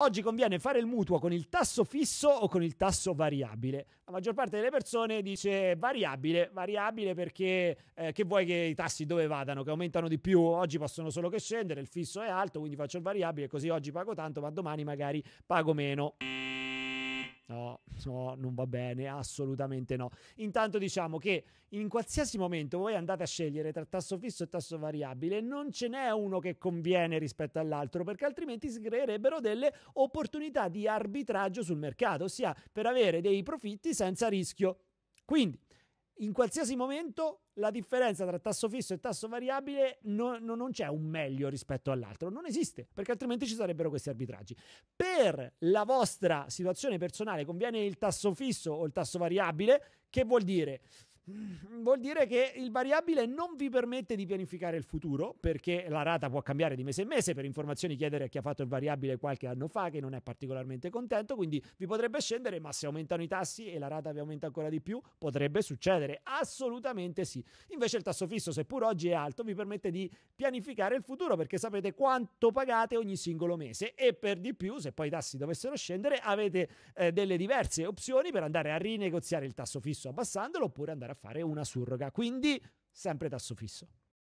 Oggi conviene fare il mutuo con il tasso fisso o con il tasso variabile? La maggior parte delle persone dice variabile, variabile perché eh, che vuoi che i tassi dove vadano, che aumentano di più, oggi possono solo che scendere, il fisso è alto, quindi faccio il variabile, così oggi pago tanto, ma domani magari pago meno. No, no, non va bene, assolutamente no. Intanto diciamo che in qualsiasi momento voi andate a scegliere tra tasso fisso e tasso variabile, non ce n'è uno che conviene rispetto all'altro, perché altrimenti si creerebbero delle opportunità di arbitraggio sul mercato, ossia per avere dei profitti senza rischio. Quindi in qualsiasi momento la differenza tra tasso fisso e tasso variabile no, no, non c'è un meglio rispetto all'altro, non esiste, perché altrimenti ci sarebbero questi arbitraggi. Per la vostra situazione personale conviene il tasso fisso o il tasso variabile, che vuol dire Mm, vuol dire che il variabile non vi permette di pianificare il futuro perché la rata può cambiare di mese in mese per informazioni chiedere a chi ha fatto il variabile qualche anno fa che non è particolarmente contento quindi vi potrebbe scendere ma se aumentano i tassi e la rata vi aumenta ancora di più potrebbe succedere assolutamente sì invece il tasso fisso seppur oggi è alto vi permette di pianificare il futuro perché sapete quanto pagate ogni singolo mese e per di più se poi i tassi dovessero scendere avete eh, delle diverse opzioni per andare a rinegoziare il tasso fisso abbassandolo oppure andare a fare una surroga, quindi sempre tasso fisso.